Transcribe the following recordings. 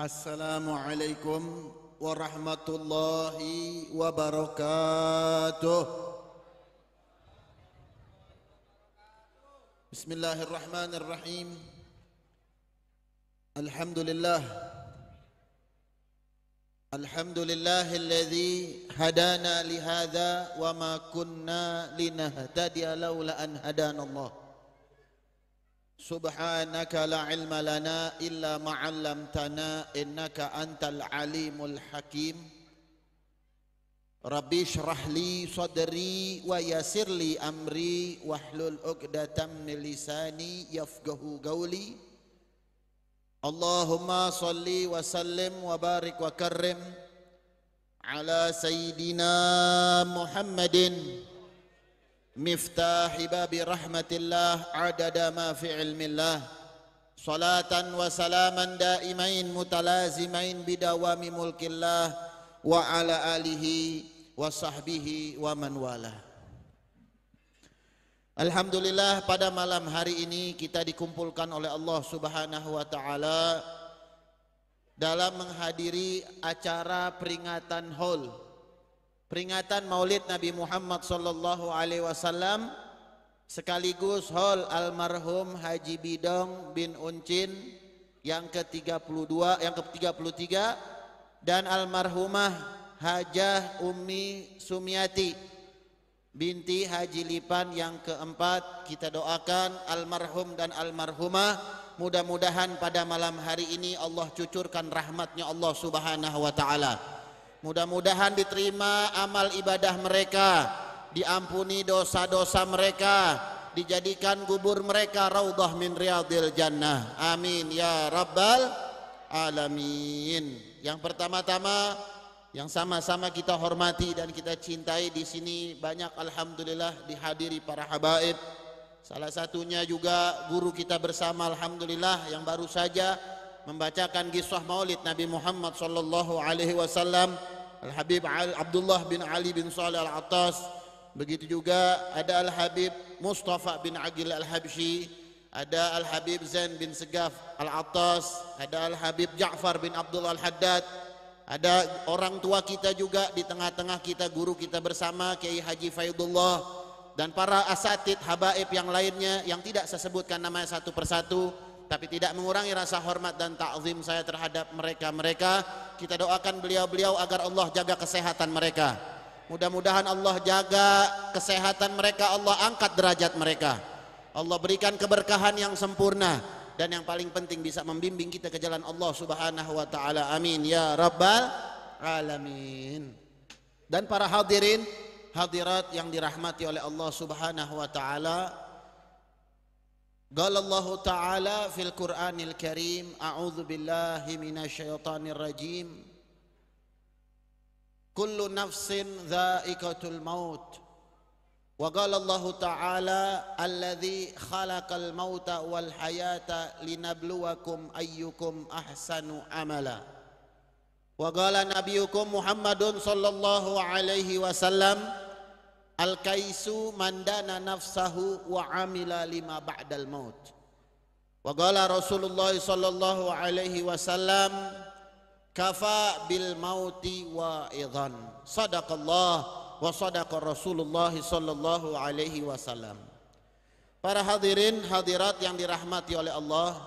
السلام عليكم ورحمة الله وبركاته بسم الله الرحمن الرحيم الحمد لله الحمد لله الذي هدانا لهذا وما كنا لنهتدي لولا أن هدانا الله Subhanaka la ilma lana illa ma'allamtana innaka antal alimul hakim Rabbi syrah li sadri wa yasir li amri wahlul uqdatam min lisani yafqahu gauli. Allahumma salli wa sallim wa barik wa karrim ala sayyidina Muhammadin مفتاح باب رحمة الله عدد ما في علم الله صلاة وسلاما دائمين متلازمين بدوام ملك الله وعلى آله وصحبه ومن والاه Alhamdulillah pada malam hari ini kita dikumpulkan oleh Allah Subhanahu wa taala dalam menghadiri acara peringatan haul peringatan Maulid Nabi Muhammad sallallahu alaihi wasallam sekaligus hol almarhum Haji Bidong bin Uncin yang ke-32 yang ke-33 dan almarhumah Hajah Umi Sumiati binti Haji Lipan yang keempat kita doakan almarhum dan almarhumah mudah-mudahan pada malam hari ini Allah cucurkan rahmatnya Allah Subhanahu wa taala. Mudah-mudahan diterima amal ibadah mereka, diampuni dosa-dosa mereka, dijadikan gubur mereka raudhah min riyadil jannah. Amin ya rabbal alamin. Yang pertama-tama yang sama-sama kita hormati dan kita cintai di sini banyak alhamdulillah dihadiri para habaib. Salah satunya juga guru kita bersama alhamdulillah yang baru saja membacakan kisah Maulid Nabi Muhammad sallallahu alaihi wasallam Al Habib Al Abdullah bin Ali bin Saleh Al Attas begitu juga ada Al Habib Mustafa bin Agil Al Habsyi ada Al Habib Zain bin Segaf Al Attas ada Al Habib Ja'far bin Abdullah Al Haddad ada orang tua kita juga di tengah-tengah kita guru kita bersama Kiai Haji Faidullah dan para asatid habaib yang lainnya yang tidak saya sebutkan namanya satu persatu tapi tidak mengurangi rasa hormat dan takzim saya terhadap mereka-mereka. Kita doakan beliau-beliau agar Allah jaga kesehatan mereka. Mudah-mudahan Allah jaga kesehatan mereka, Allah angkat derajat mereka. Allah berikan keberkahan yang sempurna dan yang paling penting bisa membimbing kita ke jalan Allah Subhanahu wa taala. Amin ya rabbal alamin. Dan para hadirin, hadirat yang dirahmati oleh Allah Subhanahu wa taala, قال الله تعالى في القران الكريم اعوذ بالله من الشيطان الرجيم كل نفس ذائقه الموت وقال الله تعالى الذي خلق الموت والحياه لنبلوكم ايكم احسن عملا وقال نبيكم محمد صلى الله عليه وسلم Al-kaisu mandana nafsahu wa amila lima ba'dal maut. Wa qala Rasulullah sallallahu alaihi wasallam kafa bil mauti wa idhan. Sadaqallah wa sadaqa Rasulullah sallallahu alaihi wasallam. Para hadirin hadirat yang dirahmati oleh Allah,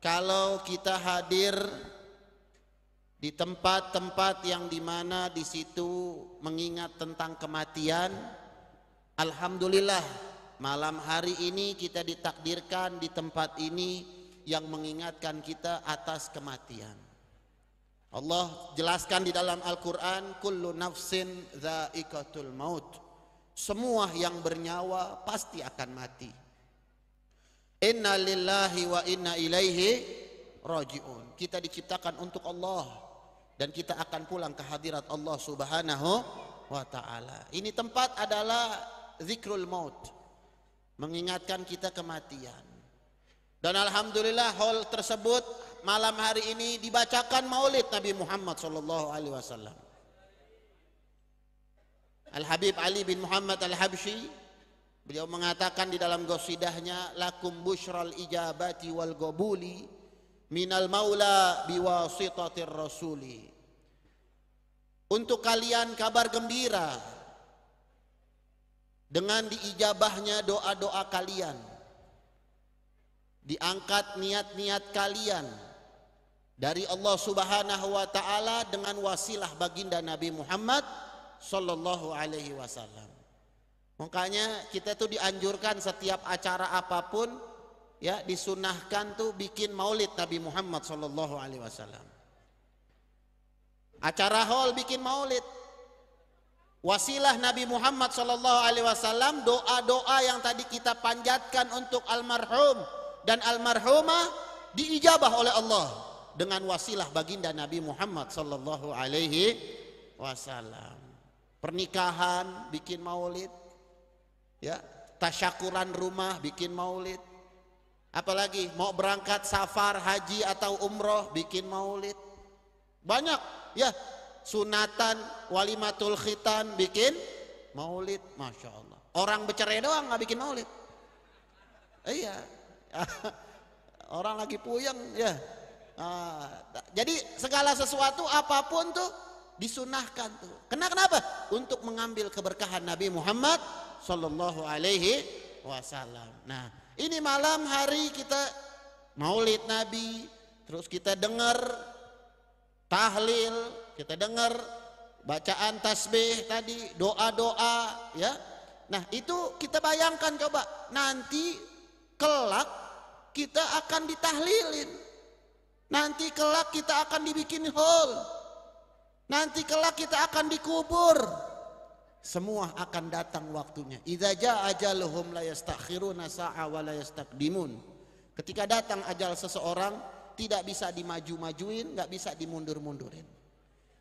kalau kita hadir di tempat-tempat yang dimana di situ mengingat tentang kematian Alhamdulillah malam hari ini kita ditakdirkan di tempat ini yang mengingatkan kita atas kematian Allah jelaskan di dalam Al-Quran Kullu nafsin za'ikatul maut Semua yang bernyawa pasti akan mati Inna lillahi wa inna ilaihi raji'un Kita diciptakan untuk Allah dan kita akan pulang ke hadirat Allah Subhanahu wa taala. Ini tempat adalah zikrul maut. Mengingatkan kita kematian. Dan alhamdulillah hall tersebut malam hari ini dibacakan maulid Nabi Muhammad sallallahu alaihi wasallam. Al Habib Ali bin Muhammad Al Habsyi beliau mengatakan di dalam qasidahnya lakum busyral ijabati wal qabuli minal maula biwasitatir rasuli untuk kalian kabar gembira dengan diijabahnya doa-doa kalian diangkat niat-niat kalian dari Allah Subhanahu wa taala dengan wasilah baginda Nabi Muhammad sallallahu alaihi wasallam. Makanya kita tuh dianjurkan setiap acara apapun ya disunahkan tuh bikin maulid Nabi Muhammad sallallahu alaihi wasallam acara hall bikin maulid wasilah Nabi Muhammad SAW, doa-doa yang tadi kita panjatkan untuk almarhum dan almarhumah diijabah oleh Allah dengan wasilah baginda Nabi Muhammad SAW. Alaihi Wasallam pernikahan bikin maulid ya tasyakuran rumah bikin maulid apalagi mau berangkat safar haji atau umroh bikin maulid banyak ya sunatan, walimatul khitan, bikin maulid, masya Allah. Orang bercerai doang nggak bikin maulid. Iya, orang lagi puyeng ya. Ah, jadi segala sesuatu apapun tuh disunahkan tuh. Kena kenapa? Untuk mengambil keberkahan Nabi Muhammad Shallallahu Alaihi Wasallam. Nah, ini malam hari kita maulid Nabi, terus kita dengar tahlil, kita dengar bacaan tasbih tadi, doa-doa ya. Nah, itu kita bayangkan coba nanti kelak kita akan ditahlilin. Nanti kelak kita akan dibikin hall. Nanti kelak kita akan dikubur. Semua akan datang waktunya. Idza ajaluhum la yastakhiruna sa'a wa la yastaqdimun. Ketika datang ajal seseorang, tidak bisa dimaju-majuin, nggak bisa dimundur-mundurin.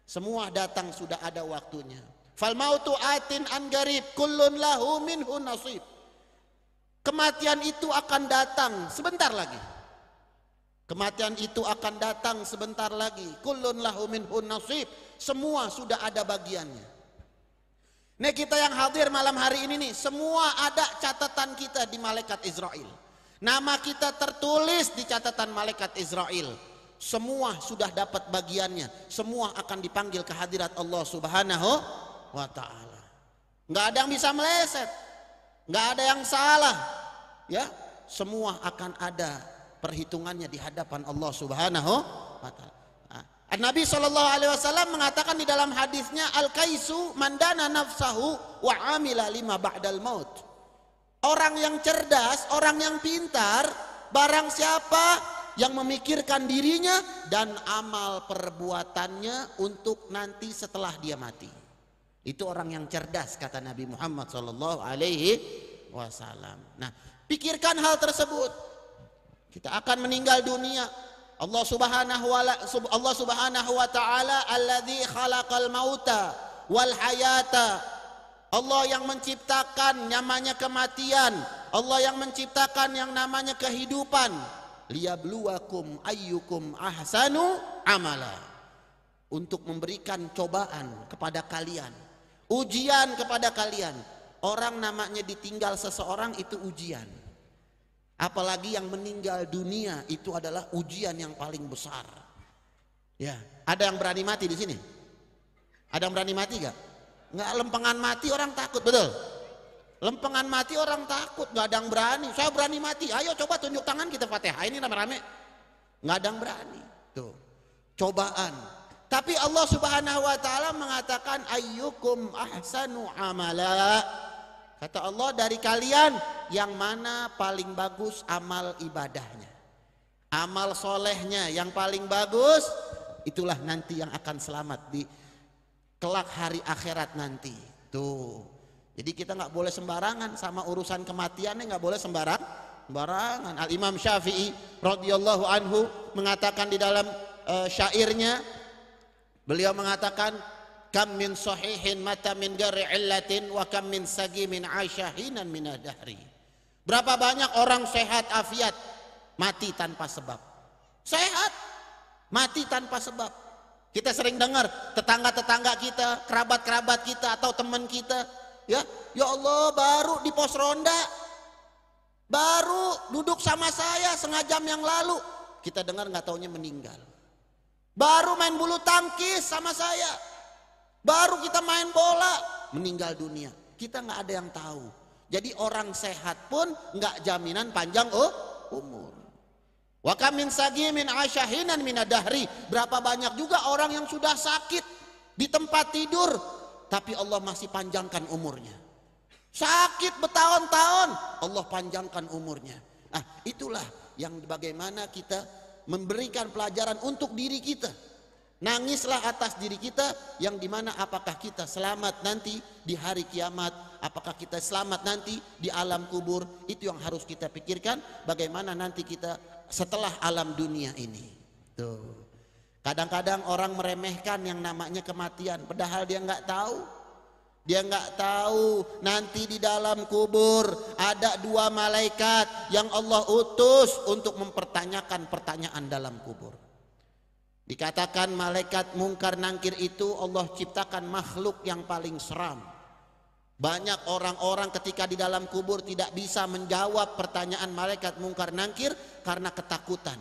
Semua datang sudah ada waktunya. Fal mautu atin angarib kullun lahu minhu nasib. Kematian itu akan datang sebentar lagi. Kematian itu akan datang sebentar lagi. Kullun lahu minhu nasib. Semua sudah ada bagiannya. Nih kita yang hadir malam hari ini nih, semua ada catatan kita di malaikat Israel. Nama kita tertulis di catatan malaikat Israel. Semua sudah dapat bagiannya. Semua akan dipanggil ke hadirat Allah Subhanahu wa taala. Enggak ada yang bisa meleset. Enggak ada yang salah. Ya, semua akan ada perhitungannya di hadapan Allah Subhanahu wa taala. Ah, Nabi Shallallahu Alaihi Wasallam mengatakan di dalam hadisnya al kaisu mandana nafsahu wa amila lima ba'dal maut Orang yang cerdas, orang yang pintar, barang siapa yang memikirkan dirinya dan amal perbuatannya untuk nanti setelah dia mati. Itu orang yang cerdas kata Nabi Muhammad SAW. Alaihi Wasallam. Nah, pikirkan hal tersebut. Kita akan meninggal dunia. Allah Subhanahu wa Allah Subhanahu wa taala alladzi khalaqal mauta wal hayata Allah yang menciptakan namanya kematian Allah yang menciptakan yang namanya kehidupan liyabluwakum ayyukum ahsanu amala untuk memberikan cobaan kepada kalian ujian kepada kalian orang namanya ditinggal seseorang itu ujian apalagi yang meninggal dunia itu adalah ujian yang paling besar ya ada yang berani mati di sini ada yang berani mati gak? nggak lempengan mati orang takut betul lempengan mati orang takut nggak ada yang berani saya berani mati ayo coba tunjuk tangan kita fatihah ah, ini rame-rame nggak ada yang berani tuh cobaan tapi Allah subhanahu wa ta'ala mengatakan ayyukum ahsanu amala kata Allah dari kalian yang mana paling bagus amal ibadahnya amal solehnya yang paling bagus itulah nanti yang akan selamat di kelak hari akhirat nanti. Tuh. Jadi kita nggak boleh sembarangan sama urusan kematiannya nggak boleh sembarang sembarangan. Al Imam Syafi'i radhiyallahu anhu mengatakan di dalam uh, syairnya beliau mengatakan kam min sahihin mata min gari illatin wa kam min sagimin aishahinan min adhari Berapa banyak orang sehat afiat mati tanpa sebab. Sehat mati tanpa sebab. Kita sering dengar tetangga-tetangga kita, kerabat-kerabat kita atau teman kita, ya, ya Allah baru di pos ronda, baru duduk sama saya setengah jam yang lalu, kita dengar nggak taunya meninggal. Baru main bulu tangkis sama saya, baru kita main bola, meninggal dunia. Kita nggak ada yang tahu. Jadi orang sehat pun nggak jaminan panjang oh, umur. Wakamin kamin sagimin asyahinan minadahri. Berapa banyak juga orang yang sudah sakit di tempat tidur. Tapi Allah masih panjangkan umurnya. Sakit bertahun-tahun. Allah panjangkan umurnya. Ah, itulah yang bagaimana kita memberikan pelajaran untuk diri kita. Nangislah atas diri kita yang dimana apakah kita selamat nanti di hari kiamat Apakah kita selamat nanti di alam kubur Itu yang harus kita pikirkan Bagaimana nanti kita setelah alam dunia ini. Tuh. Kadang-kadang orang meremehkan yang namanya kematian, padahal dia nggak tahu. Dia nggak tahu nanti di dalam kubur ada dua malaikat yang Allah utus untuk mempertanyakan pertanyaan dalam kubur. Dikatakan malaikat mungkar nangkir itu Allah ciptakan makhluk yang paling seram. Banyak orang-orang ketika di dalam kubur tidak bisa menjawab pertanyaan malaikat mungkar nangkir karena ketakutan.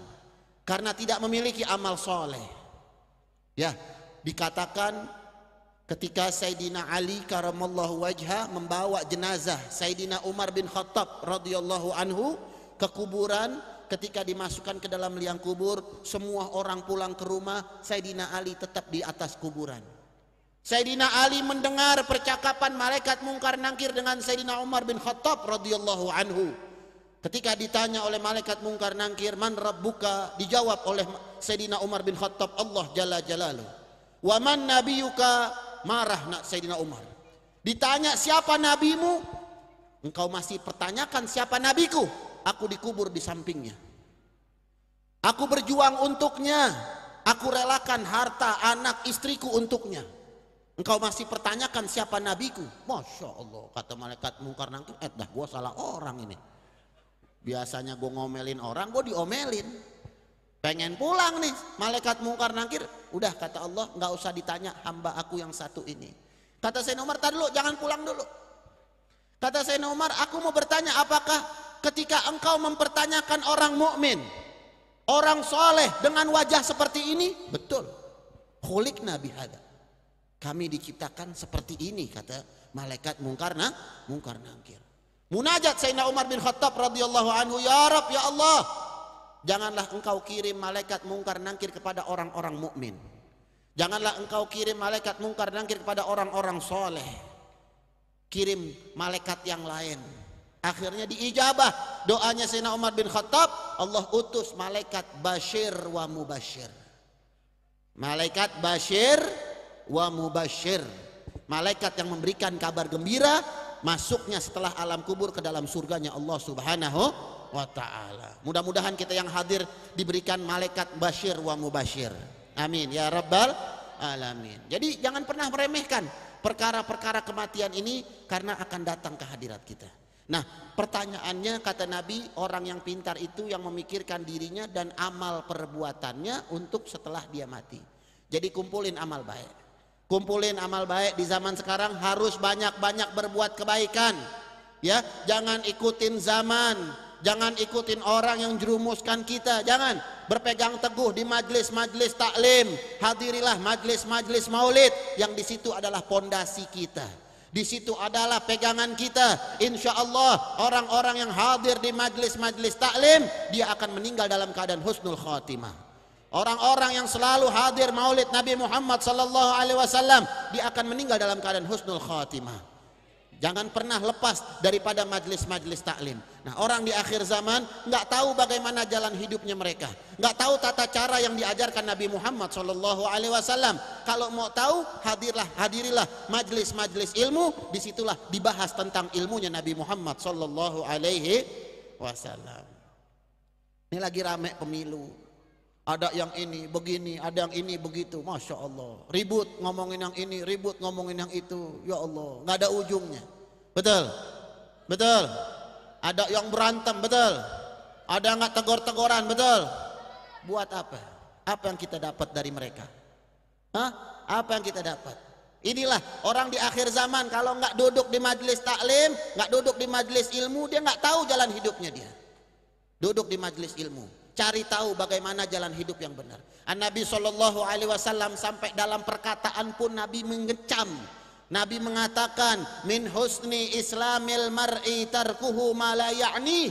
Karena tidak memiliki amal soleh. Ya, dikatakan ketika Sayyidina Ali karamallahu wajha membawa jenazah Sayyidina Umar bin Khattab radhiyallahu anhu ke kuburan ketika dimasukkan ke dalam liang kubur semua orang pulang ke rumah Sayyidina Ali tetap di atas kuburan Sayyidina Ali mendengar percakapan malaikat mungkar nangkir dengan Sayyidina Umar bin Khattab radhiyallahu anhu. Ketika ditanya oleh malaikat mungkar nangkir, "Man rabbuka?" dijawab oleh Sayyidina Umar bin Khattab, "Allah jalla jalalu." "Wa man nabiyuka?" marah nak Sayyidina Umar. Ditanya, "Siapa nabimu?" Engkau masih pertanyakan siapa nabiku? Aku dikubur di sampingnya. Aku berjuang untuknya. Aku relakan harta anak istriku untuknya. Engkau masih pertanyakan siapa nabiku. Masya Allah, kata malaikat mungkar nangkir, eh dah gue salah orang ini. Biasanya gue ngomelin orang, gue diomelin. Pengen pulang nih, malaikat mungkar nangkir. Udah kata Allah, nggak usah ditanya hamba aku yang satu ini. Kata saya Umar, tadi lu jangan pulang dulu. Kata saya Umar, aku mau bertanya apakah ketika engkau mempertanyakan orang mukmin, orang soleh dengan wajah seperti ini, betul. Khulik Nabi Hadar. Kami diciptakan seperti ini kata malaikat mungkar nah, mungkar nangkir. Munajat Sayyidina Umar bin Khattab radhiyallahu anhu, "Ya Rab, ya Allah, janganlah engkau kirim malaikat mungkar nangkir kepada orang-orang mukmin. Janganlah engkau kirim malaikat mungkar nangkir kepada orang-orang soleh. Kirim malaikat yang lain." Akhirnya diijabah doanya Sayyidina Umar bin Khattab, Allah utus malaikat Bashir wa Mubashir. Malaikat Bashir wa mubashir. Malaikat yang memberikan kabar gembira masuknya setelah alam kubur ke dalam surganya Allah Subhanahu wa taala. Mudah-mudahan kita yang hadir diberikan malaikat bashir, wa mubashir. Amin ya rabbal alamin. Jadi jangan pernah meremehkan perkara-perkara kematian ini karena akan datang ke hadirat kita. Nah, pertanyaannya kata Nabi, orang yang pintar itu yang memikirkan dirinya dan amal perbuatannya untuk setelah dia mati. Jadi kumpulin amal baik. Kumpulin amal baik di zaman sekarang harus banyak-banyak berbuat kebaikan. Ya, jangan ikutin zaman, jangan ikutin orang yang jerumuskan kita, jangan. Berpegang teguh di majlis-majlis taklim, hadirilah majlis-majlis maulid yang di situ adalah pondasi kita. Di situ adalah pegangan kita. Insya Allah orang-orang yang hadir di majlis-majlis taklim dia akan meninggal dalam keadaan husnul khotimah. Orang-orang yang selalu hadir Maulid Nabi Muhammad sallallahu alaihi wasallam dia akan meninggal dalam keadaan husnul khatimah. Jangan pernah lepas daripada majlis-majlis taklim. Nah, orang di akhir zaman nggak tahu bagaimana jalan hidupnya mereka, nggak tahu tata cara yang diajarkan Nabi Muhammad Shallallahu Alaihi Wasallam. Kalau mau tahu, hadirlah, hadirilah majlis-majlis ilmu. Disitulah dibahas tentang ilmunya Nabi Muhammad Shallallahu Alaihi Wasallam. Ini lagi rame pemilu, ada yang ini begini, ada yang ini begitu, masya Allah. Ribut ngomongin yang ini, ribut ngomongin yang itu, ya Allah, nggak ada ujungnya. Betul, betul. Ada yang berantem, betul. Ada yang nggak tegor-tegoran, betul. Buat apa? Apa yang kita dapat dari mereka? Hah? Apa yang kita dapat? Inilah orang di akhir zaman kalau nggak duduk di majelis taklim, nggak duduk di majelis ilmu, dia nggak tahu jalan hidupnya dia. Duduk di majelis ilmu cari tahu bagaimana jalan hidup yang benar. An Nabi Shallallahu Alaihi Wasallam sampai dalam perkataan pun Nabi mengecam. Nabi mengatakan min husni islamil mar'i tarkuhu ma la ya'ni.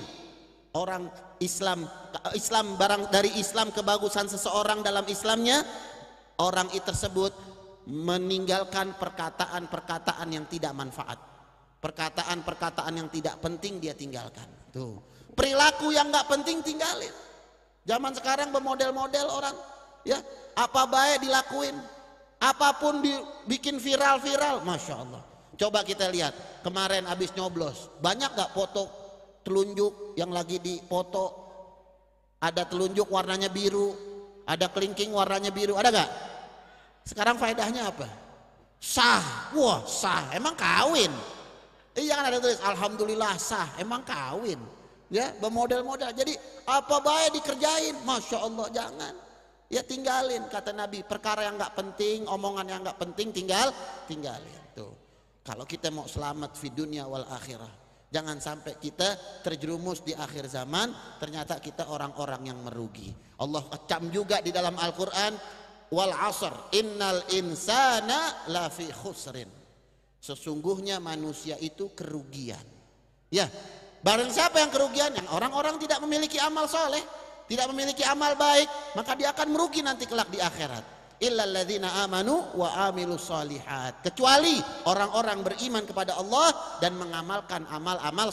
Orang Islam Islam barang dari Islam kebagusan seseorang dalam Islamnya orang itu tersebut meninggalkan perkataan-perkataan yang tidak manfaat. Perkataan-perkataan yang tidak penting dia tinggalkan. Tuh. Perilaku yang nggak penting tinggalin. Zaman sekarang bermodel-model orang, ya apa baik dilakuin, apapun dibikin viral-viral, masya Allah. Coba kita lihat kemarin abis nyoblos, banyak nggak foto telunjuk yang lagi dipoto? Ada telunjuk warnanya biru, ada kelingking warnanya biru, ada nggak? Sekarang faedahnya apa? Sah, wah sah, emang kawin. Iya kan ada tulis, alhamdulillah sah, emang kawin ya bermodal-modal jadi apa baik dikerjain masya Allah jangan ya tinggalin kata Nabi perkara yang nggak penting omongan yang nggak penting tinggal tinggalin tuh kalau kita mau selamat di dunia wal akhirah Jangan sampai kita terjerumus di akhir zaman ternyata kita orang-orang yang merugi. Allah kecam juga di dalam Al-Qur'an wal asr innal insana lafi khusrin. Sesungguhnya manusia itu kerugian. Ya, Barang siapa yang kerugian? Yang orang-orang tidak memiliki amal soleh, tidak memiliki amal baik, maka dia akan merugi nanti kelak di akhirat. Illalladzina amanu wa amilus Kecuali orang-orang beriman kepada Allah dan mengamalkan amal-amal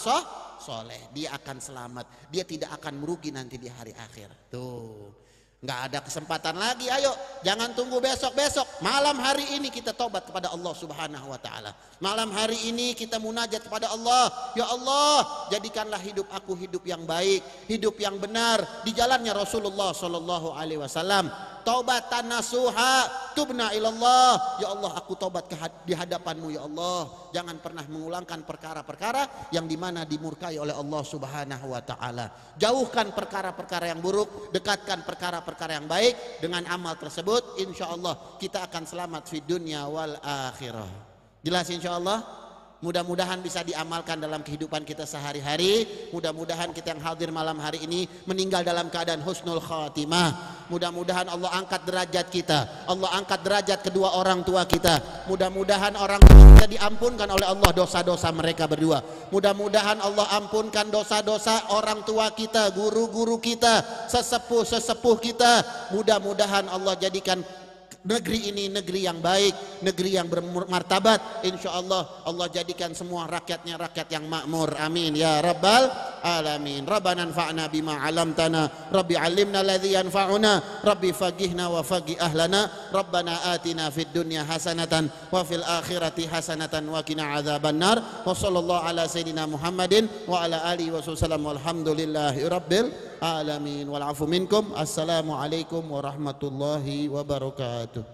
soleh, dia akan selamat. Dia tidak akan merugi nanti di hari akhir. Tuh. Gak ada kesempatan lagi ayo jangan tunggu besok-besok malam hari ini kita tobat kepada Allah subhanahu wa ta'ala malam hari ini kita munajat kepada Allah ya Allah jadikanlah hidup aku hidup yang baik hidup yang benar di jalannya Rasulullah sallallahu alaihi wasallam taubatan nasuha tubna ilallah ya Allah aku taubat di hadapanmu ya Allah jangan pernah mengulangkan perkara-perkara yang dimana dimurkai oleh Allah subhanahu wa ta'ala jauhkan perkara-perkara yang buruk dekatkan perkara-perkara yang baik dengan amal tersebut insya Allah kita akan selamat di dunia wal akhirah jelas insya Allah Mudah-mudahan bisa diamalkan dalam kehidupan kita sehari-hari. Mudah-mudahan kita yang hadir malam hari ini meninggal dalam keadaan husnul khatimah. Mudah-mudahan Allah angkat derajat kita. Allah angkat derajat kedua orang tua kita. Mudah-mudahan orang tua kita diampunkan oleh Allah dosa-dosa mereka berdua. Mudah-mudahan Allah ampunkan dosa-dosa orang tua kita, guru-guru kita, sesepuh-sesepuh kita. Mudah-mudahan Allah jadikan negeri ini negeri yang baik, negeri yang bermartabat. Insya Allah Allah jadikan semua rakyatnya rakyat yang makmur. Amin ya rabbal alamin. Rabbana anfa'na bima 'alamtana, Rabbi alimna alladhi yanfa'una, Rabbi faqihna wa faqih ahlana, Rabbana atina fid dunya hasanatan wa fil akhirati hasanatan wa kina 'adzaban nar. Wa sallallahu ala sayidina Muhammadin wa ala alihi wasallam walhamdulillahi rabbil العالمين والعفو منكم السلام عليكم ورحمة الله وبركاته